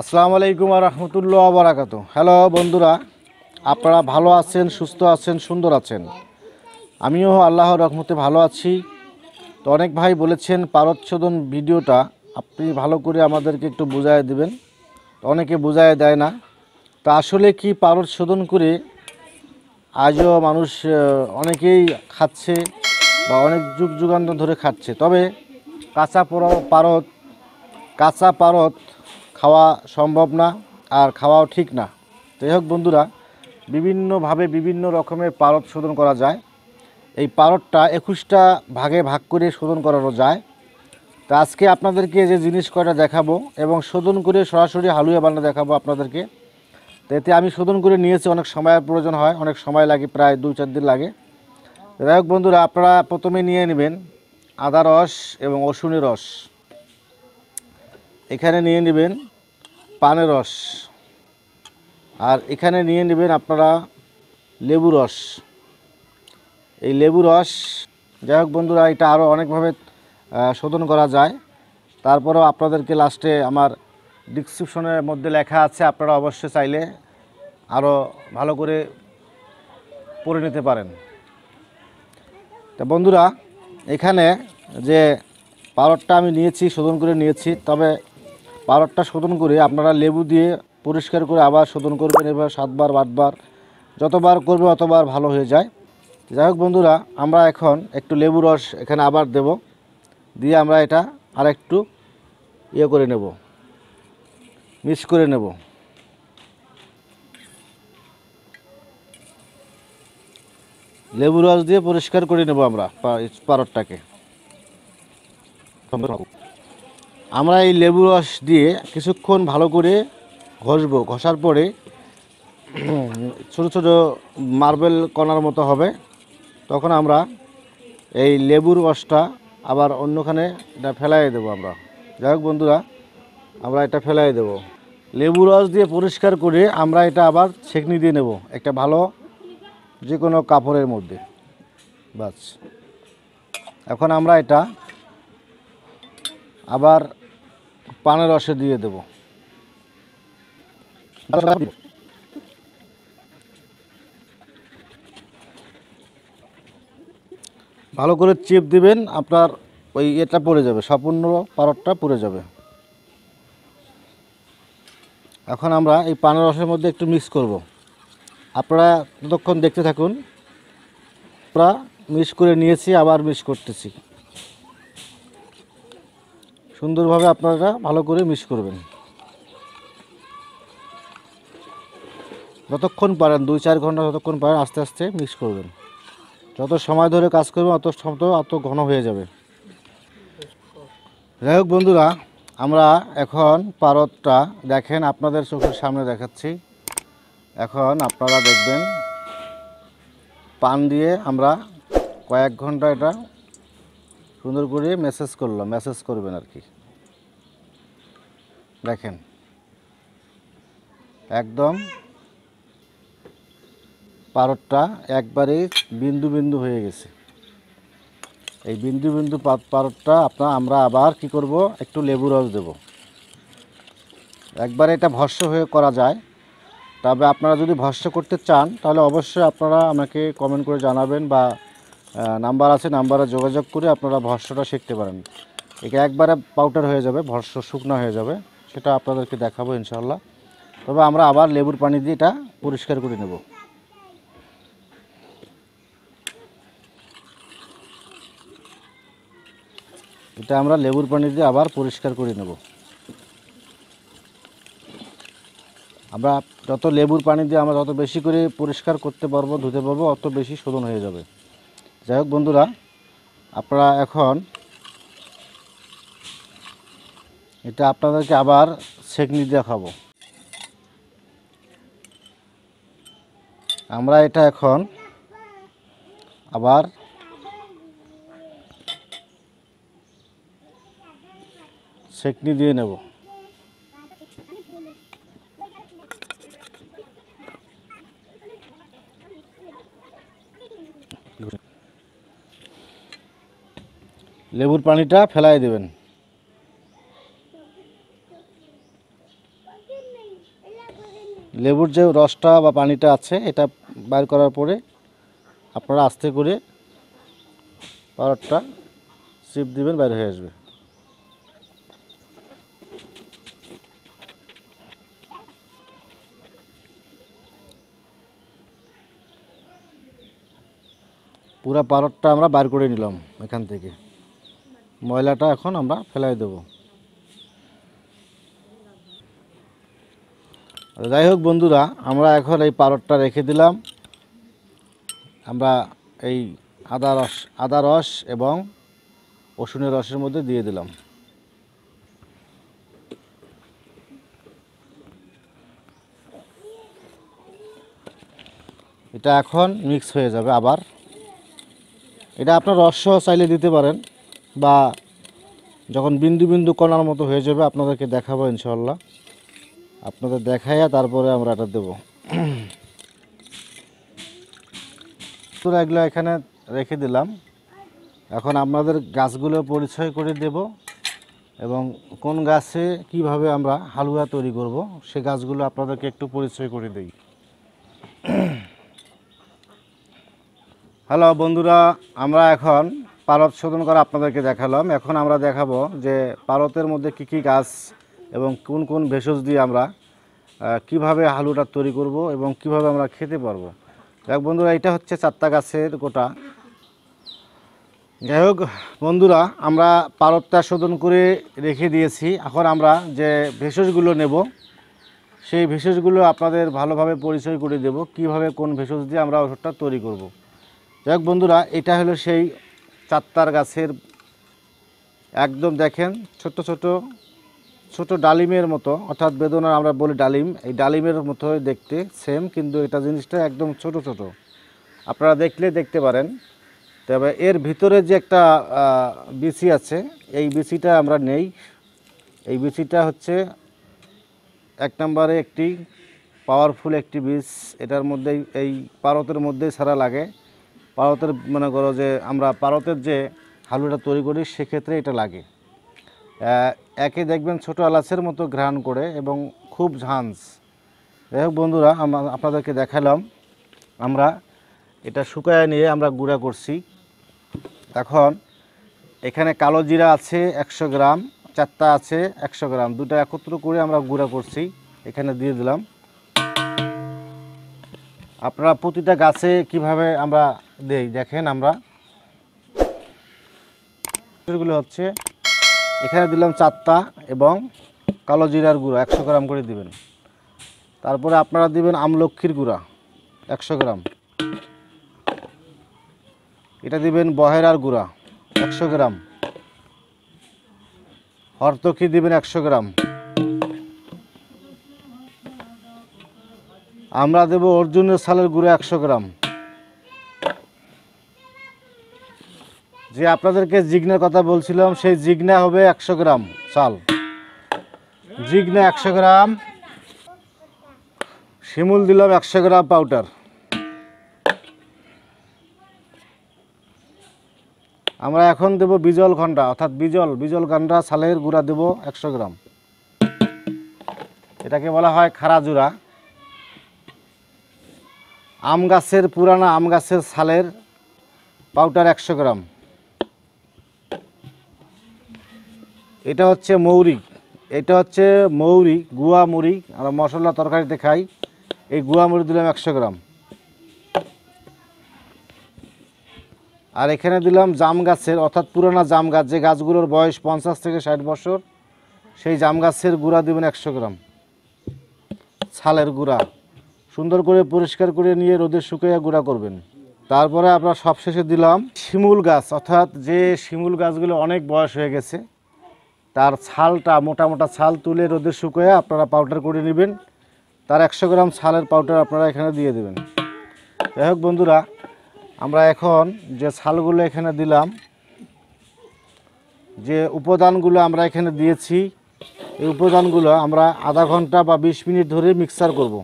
আসসালামু আলাইকুম রহমতুল্লাহ বারাকাত হ্যালো বন্ধুরা আপনারা ভালো আছেন সুস্থ আছেন সুন্দর আছেন আমিও আল্লাহ রহমতে ভালো আছি তো অনেক ভাই বলেছেন পারচ্ছোদন ভিডিওটা আপনি ভালো করে আমাদেরকে একটু বোঝায় দেবেন তো অনেকে বোঝায় দেয় না তা আসলে কি শোধন করে আজও মানুষ অনেকেই খাচ্ছে বা অনেক যুগ যুগান্ত ধরে খাচ্ছে তবে কাঁচা পারত কাঁচা পারত খাওয়া সম্ভব না আর খাওয়াও ঠিক না যাই হোক বন্ধুরা বিভিন্নভাবে বিভিন্ন রকমের পারত শোধন করা যায় এই পারতটা একুশটা ভাগে ভাগ করে শোধন করানো যায় তো আজকে আপনাদেরকে যে জিনিস কয়টা দেখাবো এবং শোধন করে সরাসরি হালুয়া বান্না দেখাবো আপনাদেরকে তো এতে আমি শোধন করে নিয়েছি অনেক সময়ের প্রয়োজন হয় অনেক সময় লাগে প্রায় দুই চার দিন লাগে যাই হোক বন্ধুরা আপনারা প্রথমে নিয়ে নেবেন আদা রস এবং রসুনের রস এখানে নিয়ে নেবেন পানের রস আর এখানে নিয়ে নেবেন আপনারা লেবু রস এই লেবু রস যাই হোক বন্ধুরা এটা আরও অনেকভাবে শোধন করা যায় তারপরেও আপনাদেরকে লাস্টে আমার ডিসক্রিপশনের মধ্যে লেখা আছে আপনারা অবশ্যই চাইলে আরও ভালো করে পড়ে নিতে পারেন তা বন্ধুরা এখানে যে পাউডারটা আমি নিয়েছি শোধন করে নিয়েছি তবে বারোটা শোধন করে আপনারা লেবু দিয়ে পরিষ্কার করে আবার শোধন করবেন এবার সাতবার আটবার যতবার করবে অতবার ভালো হয়ে যায় যাই হোক বন্ধুরা আমরা এখন একটু লেবু রস এখানে আবার দেব দিয়ে আমরা এটা আর একটু ইয়ে করে নেব মিক্স করে নেব লেবু রস দিয়ে পরিষ্কার করে নেব আমরা পারটটাকে আমরা এই লেবু রস দিয়ে কিছুক্ষণ ভালো করে ঘষব ঘষার পরে ছোট ছোট মার্বেল কণার মতো হবে তখন আমরা এই লেবুর রসটা আবার অন্যখানে এটা ফেলাই দেবো আমরা যাই হোক বন্ধুরা আমরা এটা ফেলাই দেব লেবু রস দিয়ে পরিষ্কার করে আমরা এটা আবার ছেকনি দিয়ে নেব একটা ভালো যে কোনো কাপড়ের মধ্যে বাস এখন আমরা এটা আবার পানের রসে দিয়ে দেব ভালো করে চিপ দিবেন আপনার ওই এটা পড়ে যাবে সম্পূর্ণ পারটটা পড়ে যাবে এখন আমরা এই পানের রসের মধ্যে একটু মিক্স করব। আপনারা ততক্ষণ দেখতে থাকুন আমরা মিক্স করে নিয়েছি আবার মিক্স করতেছি সুন্দরভাবে আপনারা ভালো করে মিক্স করবেন যতক্ষণ পারেন দুই চার ঘন্টা যতক্ষণ পারেন আস্তে আস্তে মিক্স করবেন যত সময় ধরে কাজ করবেন অত শব্দ অত ঘন হয়ে যাবে যাই হোক বন্ধুরা আমরা এখন পারদটা দেখেন আপনাদের চোখের সামনে দেখাচ্ছি এখন আপনারা দেখবেন পান দিয়ে আমরা কয়েক ঘন্টা এটা সুন্দর করে মেসেজ করলো মেসেজ করবেন আর কি দেখেন একদম পারটটা একবারেই বিন্দু বিন্দু হয়ে গেছে এই বিন্দু বিন্দু পারটটা আপনার আমরা আবার কি করব একটু লেবু রস দেব একবারে এটা ভস্য হয়ে করা যায় তবে আপনারা যদি ভস্য করতে চান তাহলে অবশ্যই আপনারা আমাকে কমেন্ট করে জানাবেন বা নাম্বার আছে নাম্বারে যোগাযোগ করে আপনারা ভরসাটা শিখতে পারেন এটা একবারে পাউডার হয়ে যাবে ভরসা শুকনো হয়ে যাবে সেটা আপনাদেরকে দেখাবো ইনশাল্লাহ তবে আমরা আবার লেবুর পানি দিয়ে এটা পরিষ্কার করে নেব এটা আমরা লেবুর পানি দিয়ে আবার পরিষ্কার করে নেব আমরা যত লেবুর পানি দিয়ে আমরা যত বেশি করে পরিষ্কার করতে পারবো ধুতে পারবো অত বেশি শোধন হয়ে যাবে যাই হোক বন্ধুরা আপনারা এখন এটা আপনাদেরকে আবার সেকনি দেখাবো আমরা এটা এখন আবার সেকনি দিয়ে নেব লেবুর পানিটা ফেলাই দেবেন লেবুর যে রসটা বা পানিটা আছে এটা বার করার পরে আপনারা আস্তে করে পাউডারটা চিপ দিবেন বাইরে হয়ে আসবে পুরা পাউডারটা আমরা বার করে নিলাম এখান থেকে ময়লাটা এখন আমরা ফেলাই দেব আচ্ছা, যাই হোক বন্ধুরা আমরা এখন এই পারটটা রেখে দিলাম আমরা এই আদা রস আদা রস এবং রসুনের রসের মধ্যে দিয়ে দিলাম এটা এখন মিক্স হয়ে যাবে আবার এটা আপনার রস চাইলে দিতে পারেন বা যখন বিন্দু বিন্দু কণার মতো হয়ে যাবে আপনাদেরকে দেখাবো ইনশাল্লাহ আপনাদের দেখাইয়া তারপরে আমরা এটা দেবো তো এগুলো এখানে রেখে দিলাম এখন আপনাদের গাছগুলো পরিচয় করে দেব এবং কোন গাছে কিভাবে আমরা হালুয়া তৈরি করব সে গাছগুলো আপনাদেরকে একটু পরিচয় করে দিই হ্যালো বন্ধুরা আমরা এখন পারত শোধন করা আপনাদেরকে দেখালাম এখন আমরা দেখাবো যে পারতের মধ্যে কি কি গাছ এবং কোন কোন ভেষজ দিয়ে আমরা কিভাবে হালুটা তৈরি করব এবং কিভাবে আমরা খেতে পারবো দেখ বন্ধুরা এটা হচ্ছে চারটা গাছের গোটা যাই হোক বন্ধুরা আমরা পারতটা শোধন করে রেখে দিয়েছি এখন আমরা যে ভেষজগুলো নেব সেই ভেষজগুলো আপনাদের ভালোভাবে পরিচয় করে দেব কিভাবে কোন ভেষজ দিয়ে আমরা ওষুধটা তৈরি করব যাই বন্ধুরা এটা হলো সেই চাত্তার গাছের একদম দেখেন ছোট ছোট ছোট ডালিমের মতো অর্থাৎ বেদনার আমরা বলি ডালিম এই ডালিমের মতো দেখতে সেম কিন্তু এটা জিনিসটা একদম ছোট ছোট আপনারা দেখলে দেখতে পারেন তবে এর ভিতরে যে একটা বিসি আছে এই বিসিটা আমরা নেই এই বিসিটা হচ্ছে এক নম্বরে একটি পাওয়ারফুল একটি বিষ এটার মধ্যেই এই পারতের মধ্যেই সারা লাগে পারতের মনে করো যে আমরা পারতের যে হালুটা তৈরি করি সেক্ষেত্রে এটা লাগে একে দেখবেন ছোট আলাচের মতো ঘ্রাণ করে এবং খুব ঝাঁজ যাই হোক বন্ধুরা আপনাদেরকে দেখালাম আমরা এটা শুকায় নিয়ে আমরা গুঁড়া করছি এখন এখানে কালো জিরা আছে একশো গ্রাম চারটা আছে একশো গ্রাম দুটা একত্র করে আমরা গুঁড়া করছি এখানে দিয়ে দিলাম আপনারা প্রতিটা গাছে কিভাবে আমরা দেই দেখেন আমরা গুলো হচ্ছে এখানে দিলাম চারটা এবং কালো জিরার গুঁড়া একশো গ্রাম করে দিবেন তারপরে আপনারা দিবেন আমলক্ষীর গুঁড়া একশো গ্রাম এটা দিবেন বহেরার গুঁড়া একশো গ্রাম হরতকি দিবেন একশো গ্রাম আমরা দেব অর্জুনের সালের গুঁড়ো একশো গ্রাম যে আপনাদেরকে জিগনার কথা বলছিলাম সেই জিগনা হবে একশো গ্রাম চাল জিগনা একশো গ্রাম শিমুল দিলাম একশো গ্রাম পাউডার আমরা এখন দেব বিজল ঘণ্টা অর্থাৎ বিজল বিজল ঘণ্টা সালের গুঁড়া দেব একশো গ্রাম এটাকে বলা হয় খারা জুড়া আম গাছের পুরানা আম গাছের ছালের পাউডার একশো গ্রাম এটা হচ্ছে মৌরি এটা হচ্ছে মৌরি গুয়া মুড়ি আমরা মশলা তরকারিতে খাই এই গুয়া মুড়ি দিলাম একশো গ্রাম আর এখানে দিলাম জাম গাছের অর্থাৎ পুরানা জাম গাছ যে গাছগুলোর বয়স পঞ্চাশ থেকে ষাট বছর সেই জাম গাছের গুঁড়া দেবেন একশো গ্রাম ছালের গুঁড়া সুন্দর করে পরিষ্কার করে নিয়ে রোদে শুকাইয়া গুঁড়া করবেন তারপরে আমরা সবশেষে দিলাম শিমুল গাছ অর্থাৎ যে শিমুল গাছগুলো অনেক বয়স হয়ে গেছে তার ছালটা মোটা মোটা ছাল তুলে রোদে শুকিয়ে আপনারা পাউডার করে নেবেন তার একশো গ্রাম ছালের পাউডার আপনারা এখানে দিয়ে দেবেন যাই হোক বন্ধুরা আমরা এখন যে ছালগুলো এখানে দিলাম যে উপাদানগুলো আমরা এখানে দিয়েছি এই উপাদানগুলো আমরা আধা ঘন্টা বা ২০ মিনিট ধরে মিক্সার করব।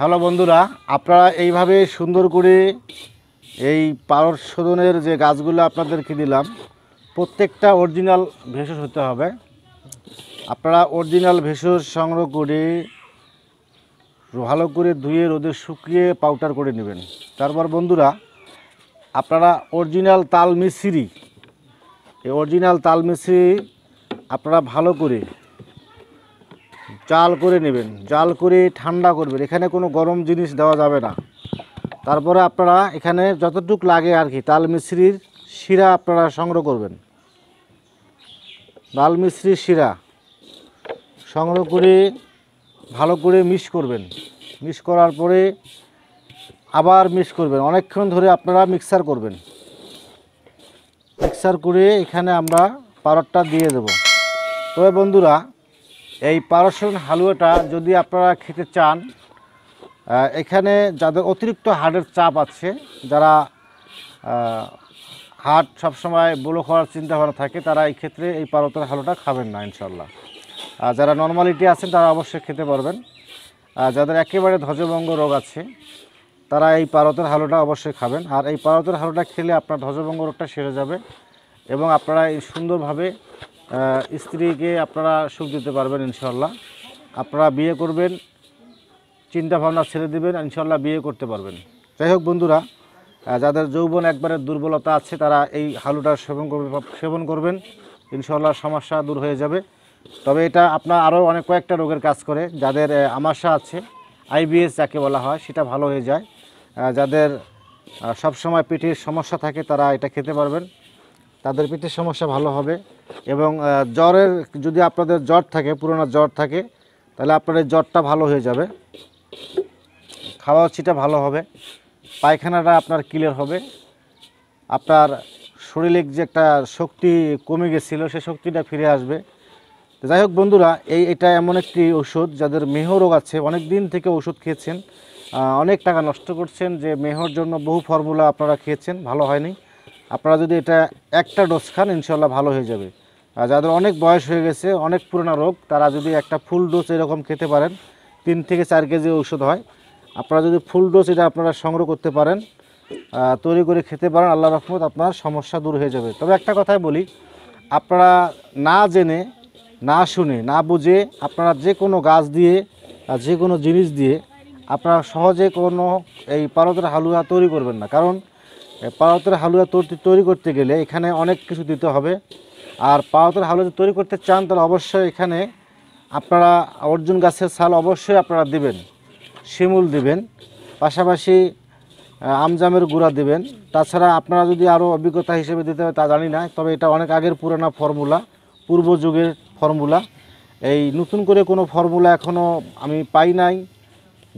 হ্যালো বন্ধুরা আপনারা এইভাবে সুন্দর করে এই পারদ শোধনের যে গাছগুলো আপনাদেরকে দিলাম প্রত্যেকটা অরিজিনাল ভেষজ হতে হবে আপনারা অরিজিনাল ভেষজ সংগ্রহ করে ভালো করে ধুয়ে রোদে শুকিয়ে পাউডার করে নেবেন তারপর বন্ধুরা আপনারা অরিজিনাল তাল মিশ্রি এই অরিজিনাল তাল মিশ্রি আপনারা ভালো করে জাল করে নেবেন জাল করে ঠান্ডা করবেন এখানে কোনো গরম জিনিস দেওয়া যাবে না তারপরে আপনারা এখানে যতটুক লাগে আর কি তাল মিশ্রির শিরা আপনারা সংগ্রহ করবেন লাল মিশ্রির শিরা সংগ্রহ করে ভালো করে মিশ করবেন মিস করার পরে আবার মিস করবেন অনেকক্ষণ ধরে আপনারা মিক্সার করবেন মিক্সার করে এখানে আমরা পাউডারটা দিয়ে দেব তবে বন্ধুরা এই পারসন হালুয়াটা যদি আপনারা খেতে চান এখানে যাদের অতিরিক্ত হাড়ের চাপ আছে যারা হাট সবসময় ব্লক হওয়ার চিন্তাভাবনা থাকে তারা এই ক্ষেত্রে এই পারতের হালুয়াটা খাবেন না ইনশাল্লাহ আর যারা নর্মালিটি আছেন তারা অবশ্যই খেতে পারবেন আর যাদের একেবারে ধ্বজভঙ্গ রোগ আছে তারা এই পারতের হালুয়াটা অবশ্যই খাবেন আর এই পারতের হালুয়াটা খেলে আপনার ধ্বজভঙ্গ রোগটা সেরে যাবে এবং আপনারা এই সুন্দরভাবে স্ত্রীকে আপনারা সুখ দিতে পারবেন ইনশাল্লাহ আপনারা বিয়ে করবেন চিন্তা ভাবনা ছেড়ে দেবেন ইনশাল্লাহ বিয়ে করতে পারবেন যাই হোক বন্ধুরা যাদের যৌবন একবারে দুর্বলতা আছে তারা এই হালুটা সেবন করবে সেবন করবেন ইনশাল্লাহ সমস্যা দূর হয়ে যাবে তবে এটা আপনার আরও অনেক কয়েকটা রোগের কাজ করে যাদের আমাশা আছে আইবিএস যাকে বলা হয় সেটা ভালো হয়ে যায় যাদের সবসময় পিঠের সমস্যা থাকে তারা এটা খেতে পারবেন তাদের পিঠের সমস্যা ভালো হবে এবং জ্বরের যদি আপনাদের জ্বর থাকে পুরোনো জ্বর থাকে তাহলে আপনাদের জ্বরটা ভালো হয়ে যাবে খাওয়া ছিটা ভালো হবে পায়খানাটা আপনার ক্লিয়ার হবে আপনার শরীরের যে একটা শক্তি কমে গেছিলো সে শক্তিটা ফিরে আসবে যাই হোক বন্ধুরা এই এটা এমন একটি ওষুধ যাদের মেহ রোগ আছে অনেক দিন থেকে ওষুধ খেয়েছেন অনেক টাকা নষ্ট করছেন যে মেহর জন্য বহু ফর্মুলা আপনারা খেয়েছেন ভালো হয়নি আপনারা যদি এটা একটা ডোজ খান ইনশাল্লাহ ভালো হয়ে যাবে আর যাদের অনেক বয়স হয়ে গেছে অনেক পুরোনো রোগ তারা যদি একটা ফুল ডোজ এরকম খেতে পারেন তিন থেকে চার কেজি ঔষধ হয় আপনারা যদি ফুল ডোজ এটা আপনারা সংগ্রহ করতে পারেন তৈরি করে খেতে পারেন আল্লাহ রহমত আপনার সমস্যা দূর হয়ে যাবে তবে একটা কথাই বলি আপনারা না জেনে না শুনে না বুঝে আপনারা যে কোনো গাছ দিয়ে যে কোনো জিনিস দিয়ে আপনারা সহজে কোনো এই পারদের হালুয়া তৈরি করবেন না কারণ পাওয়াতের হালুয়া তৈরি করতে গেলে এখানে অনেক কিছু দিতে হবে আর পাওয়াতের হালুয়া যদি তৈরি করতে চান তাহলে অবশ্যই এখানে আপনারা অর্জুন গাছের ছাল অবশ্যই আপনারা দিবেন শিমুল দিবেন পাশাপাশি আমজামের গুঁড়া দিবেন তাছাড়া আপনারা যদি আরও অভিজ্ঞতা হিসেবে দিতে হবে তা জানি না তবে এটা অনেক আগের পুরানো ফর্মুলা পূর্ব যুগের ফর্মুলা এই নতুন করে কোনো ফর্মুলা এখনও আমি পাই নাই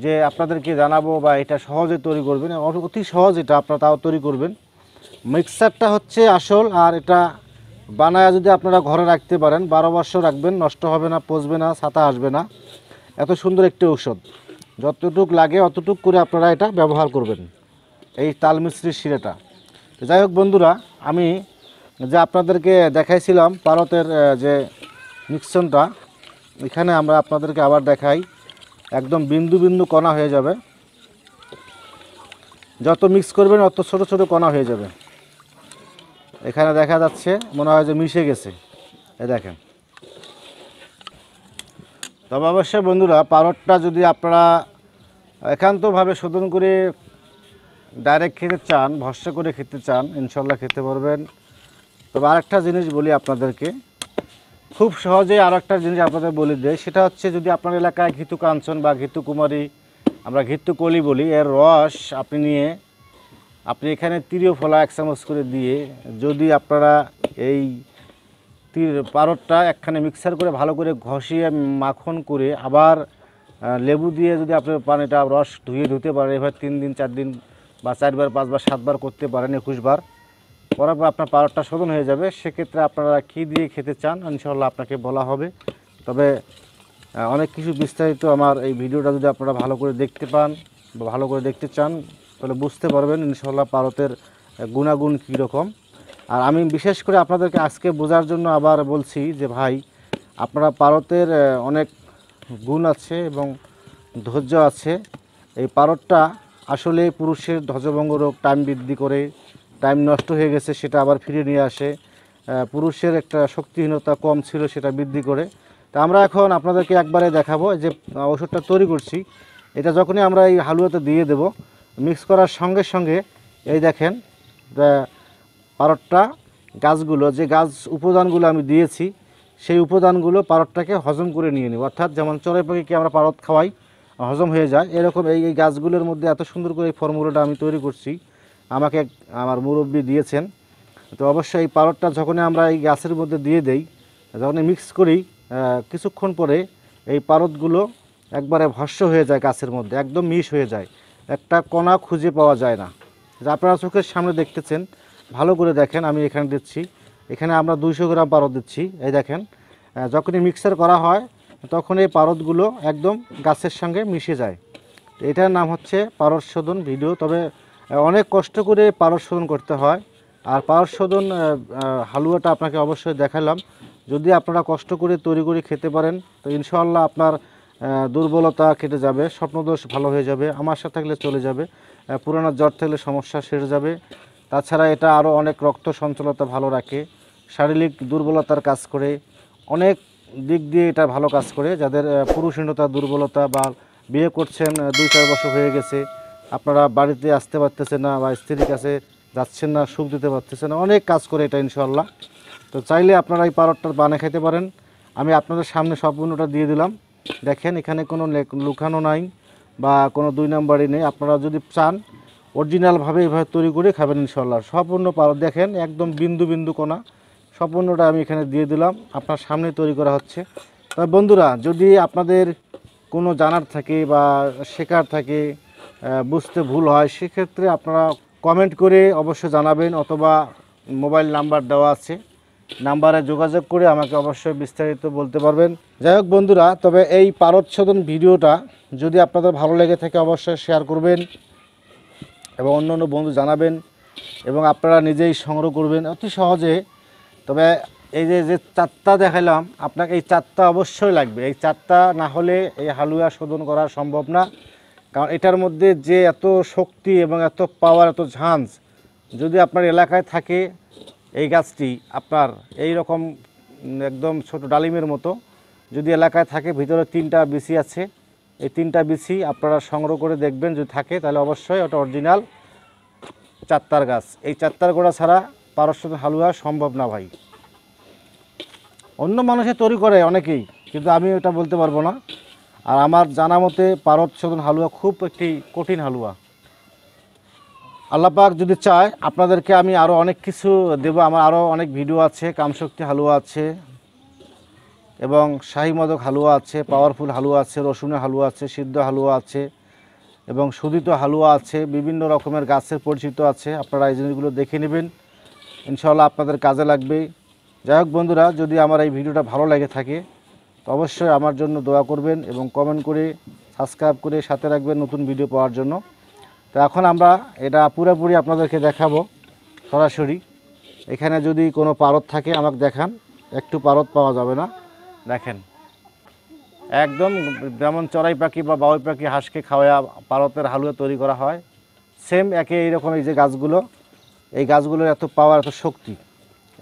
যে আপনাদেরকে জানাবো বা এটা সহজে তৈরি করবেন অতি সহজ এটা আপনারা তাও তৈরি করবেন মিক্সারটা হচ্ছে আসল আর এটা বানায় যদি আপনারা ঘরে রাখতে পারেন বারো বর্ষ রাখবেন নষ্ট হবে না পচবে না ছাতা আসবে না এত সুন্দর একটি ঔষধ যতটুক লাগে অতটুক করে আপনারা এটা ব্যবহার করবেন এই তাল মিস্ত্রির শিরাটা যাই হোক বন্ধুরা আমি যে আপনাদেরকে দেখাইছিলাম পারতের যে মিক্সনটা এখানে আমরা আপনাদেরকে আবার দেখাই একদম বিন্দু বিন্দু কণা হয়ে যাবে যত মিক্স করবেন অত ছোট ছোট কণা হয়ে যাবে এখানে দেখা যাচ্ছে মনে হয় যে মিশে গেছে এ দেখেন তবে অবশ্যই বন্ধুরা পারটটা যদি আপনারা একান্তভাবে শোধন করে ডাইরেক্ট খেতে চান ভরসা করে খেতে চান ইনশাল্লাহ খেতে পারবেন তবে আরেকটা জিনিস বলি আপনাদেরকে খুব সহজে আর একটা জিনিস আপনাদের বলে দেয় সেটা হচ্ছে যদি আপনার এলাকায় ঘিতু কাঞ্চন বা ঘিতু কুমারী আমরা ঘিতু কলি বলি এর রস আপনি নিয়ে আপনি এখানে তিরিও ফলা এক চামচ করে দিয়ে যদি আপনারা এই তির পারটটা একখানে মিক্সার করে ভালো করে ঘষিয়ে মাখন করে আবার লেবু দিয়ে যদি আপনার পানিটা রস ধুয়ে ধুতে পারেন এবার তিন দিন চার দিন বা চারবার পাঁচবার সাতবার করতে পারেন একুশবার করার পর আপনার পাওয়ারটা শোধন হয়ে যাবে সেক্ষেত্রে আপনারা কী দিয়ে খেতে চান ইনশাল্লাহ আপনাকে বলা হবে তবে অনেক কিছু বিস্তারিত আমার এই ভিডিওটা যদি আপনারা ভালো করে দেখতে পান বা ভালো করে দেখতে চান তাহলে বুঝতে পারবেন ইনশাল্লাহ পারতের গুণাগুণ কীরকম আর আমি বিশেষ করে আপনাদেরকে আজকে বোঝার জন্য আবার বলছি যে ভাই আপনারা পারতের অনেক গুণ আছে এবং ধৈর্য আছে এই পারতটা আসলে পুরুষের ধ্বজভঙ্গ রোগ টাইম বৃদ্ধি করে টাইম নষ্ট হয়ে গেছে সেটা আবার ফিরিয়ে নিয়ে আসে পুরুষের একটা শক্তিহীনতা কম ছিল সেটা বৃদ্ধি করে তা আমরা এখন আপনাদেরকে একবারে দেখাবো যে ওষুধটা তৈরি করছি এটা যখনই আমরা এই হালুয়াতে দিয়ে দেব মিক্স করার সঙ্গে সঙ্গে এই দেখেন পারটটা গাছগুলো যে গাছ উপাদানগুলো আমি দিয়েছি সেই উপাদানগুলো পারটটাকে হজম করে নিয়ে নিই অর্থাৎ যেমন চড়াই পাখিকে আমরা পারত খাওয়াই হজম হয়ে যায় এরকম এই গাছগুলোর মধ্যে এত সুন্দর করে এই ফর্মুলাটা আমি তৈরি করছি আমাকে আমার মুরব্বী দিয়েছেন তো অবশ্যই এই পাউডারটা যখন আমরা এই গাছের মধ্যে দিয়ে দেই যখন মিক্স করি কিছুক্ষণ পরে এই পারদগুলো একবারে ভস্য হয়ে যায় গাছের মধ্যে একদম মিশ হয়ে যায় একটা কণা খুঁজে পাওয়া যায় না যে আপনারা চোখের সামনে দেখতেছেন ভালো করে দেখেন আমি এখানে দিচ্ছি এখানে আমরা দুইশো গ্রাম পারদ দিচ্ছি এই দেখেন যখনই মিক্সার করা হয় তখন এই পারদগুলো একদম গাছের সঙ্গে মিশে যায় এটার নাম হচ্ছে পারদ শোধন ভিডিও তবে অনেক কষ্ট করে পারদ শোধন করতে হয় আর পারদ শোধন হালুয়াটা আপনাকে অবশ্যই দেখালাম যদি আপনারা কষ্ট করে তৈরি করে খেতে পারেন তো ইনশাল্লাহ আপনার দুর্বলতা কেটে যাবে স্বপ্নদোষ ভালো হয়ে যাবে আমার সাথে থাকলে চলে যাবে পুরোনো জ্বর থাকলে সমস্যা সেরে যাবে তাছাড়া এটা আরও অনেক রক্ত সঞ্চলতা ভালো রাখে শারীরিক দুর্বলতার কাজ করে অনেক দিক দিয়ে এটা ভালো কাজ করে যাদের পুরুষহীনতা দুর্বলতা বা বিয়ে করছেন দুই চার বছর হয়ে গেছে আপনারা বাড়িতে আসতে পারতেছে না বা স্ত্রীর কাছে যাচ্ছেন না সুখ দিতে পারতেছে না অনেক কাজ করে এটা ইনশাল্লাহ তো চাইলে আপনারা এই পারটটার বানা খেতে পারেন আমি আপনাদের সামনে সম্পূর্ণটা দিয়ে দিলাম দেখেন এখানে কোনো লুকানো নাই বা কোনো দুই নাম্বারই নেই আপনারা যদি চান অরিজিনালভাবে এইভাবে তৈরি করে খাবেন ইনশাল্লাহ সম্পূর্ণ পারো দেখেন একদম বিন্দু বিন্দু কোনা সম্পূর্ণটা আমি এখানে দিয়ে দিলাম আপনার সামনে তৈরি করা হচ্ছে তবে বন্ধুরা যদি আপনাদের কোনো জানার থাকে বা শেখার থাকে বুঝতে ভুল হয় সেক্ষেত্রে আপনারা কমেন্ট করে অবশ্যই জানাবেন অথবা মোবাইল নাম্বার দেওয়া আছে নাম্বারে যোগাযোগ করে আমাকে অবশ্যই বিস্তারিত বলতে পারবেন যাই হোক বন্ধুরা তবে এই পারোচ্ছদন ভিডিওটা যদি আপনাদের ভালো লেগে থাকে অবশ্যই শেয়ার করবেন এবং অন্য অন্য বন্ধু জানাবেন এবং আপনারা নিজেই সংগ্রহ করবেন অতি সহজে তবে এই যে যে চারটা দেখালাম আপনাকে এই চারটা অবশ্যই লাগবে এই চারটা না হলে এই হালুয়া শোধন করা সম্ভব না কারণ এটার মধ্যে যে এত শক্তি এবং এত পাওয়ার এত ঝাঁঝ যদি আপনার এলাকায় থাকে এই গাছটি আপনার এই রকম একদম ছোট ডালিমের মতো যদি এলাকায় থাকে ভিতরে তিনটা বিসি আছে এই তিনটা বিসি আপনারা সংগ্রহ করে দেখবেন যদি থাকে তাহলে অবশ্যই ওটা অরিজিনাল চাত্তার গাছ এই চাত্তার গোড়া ছাড়া পারস্যত হালুয়া সম্ভব না ভাই অন্য মানুষে তৈরি করে অনেকেই কিন্তু আমি ওটা বলতে পারবো না আর আমার জানা মতে পারদ শোধন হালুয়া খুব একটি কঠিন হালুয়া আল্লাপাক যদি চায় আপনাদেরকে আমি আরও অনেক কিছু দেব আমার আরও অনেক ভিডিও আছে কামশক্তি হালুয়া আছে এবং শাহী মদক হালুয়া আছে পাওয়ারফুল হালুয়া আছে রসুনের হালুয়া আছে সিদ্ধ হালুয়া আছে এবং সুদিত হালুয়া আছে বিভিন্ন রকমের গাছের পরিচিত আছে আপনারা এই জিনিসগুলো দেখে নেবেন ইনশাল্লাহ আপনাদের কাজে লাগবে যাই হোক বন্ধুরা যদি আমার এই ভিডিওটা ভালো লাগে থাকে তো অবশ্যই আমার জন্য দোয়া করবেন এবং কমেন্ট করে সাবস্ক্রাইব করে সাথে রাখবেন নতুন ভিডিও পাওয়ার জন্য তো এখন আমরা এটা পুরোপুরি আপনাদেরকে দেখাবো সরাসরি এখানে যদি কোনো পারত থাকে আমাকে দেখান একটু পারত পাওয়া যাবে না দেখেন একদম যেমন চড়াই পাখি বা বাউই পাখি হাঁসকে খাওয়া পারতের হালুয়া তৈরি করা হয় সেম একে এইরকম এই যে গাছগুলো এই গাছগুলোর এত পাওয়ার এত শক্তি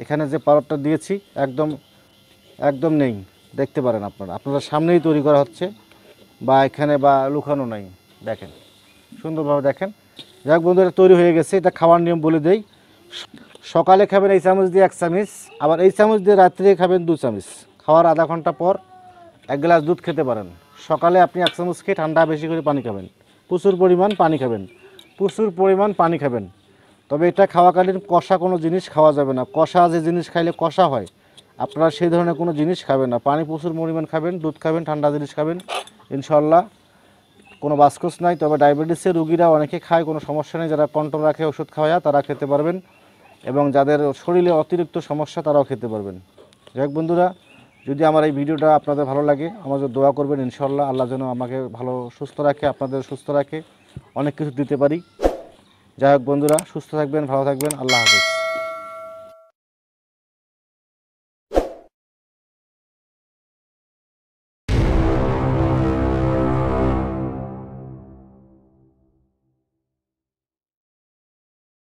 এখানে যে পারতটা দিয়েছি একদম একদম নেই দেখতে পারেন আপনারা আপনারা সামনেই তৈরি করা হচ্ছে বা এখানে বা লুকানো নাই দেখেন সুন্দরভাবে দেখেন যাক বন্ধু এটা তৈরি হয়ে গেছে এটা খাওয়ার নিয়ম বলে দেই সকালে খাবেন এই চামচ দিয়ে এক চামিচ আবার এই চামচ দিয়ে রাত্রে খাবেন দু চামচ খাওয়ার আধা ঘন্টা পর এক গ্লাস দুধ খেতে পারেন সকালে আপনি এক চামচ খেয়ে ঠান্ডা বেশি করে পানি খাবেন প্রচুর পরিমাণ পানি খাবেন প্রচুর পরিমাণ পানি খাবেন তবে এটা খাওয়াকালীন কষা কোনো জিনিস খাওয়া যাবে না কষা যে জিনিস খাইলে কষা হয় আপনারা সেই ধরনের কোনো জিনিস খাবেন না পানি প্রচুর পরিমাণ খাবেন দুধ খাবেন ঠান্ডা জিনিস খাবেন ইনশাল্লাহ কোনো বাসকোস নাই তবে ডায়াবেটিসের রুগীরা অনেকে খায় কোনো সমস্যা নেই যারা কন্ট্রোল রাখে ওষুধ খাওয়া তারা খেতে পারবেন এবং যাদের শরীরে অতিরিক্ত সমস্যা তারাও খেতে পারবেন যাই বন্ধুরা যদি আমার এই ভিডিওটা আপনাদের ভালো লাগে আমাদের দোয়া করবেন ইনশাল্লাহ আল্লাহ যেন আমাকে ভালো সুস্থ রাখে আপনাদের সুস্থ রাখে অনেক কিছু দিতে পারি যাই হোক বন্ধুরা সুস্থ থাকবেন ভালো থাকবেন আল্লাহ হাফিজ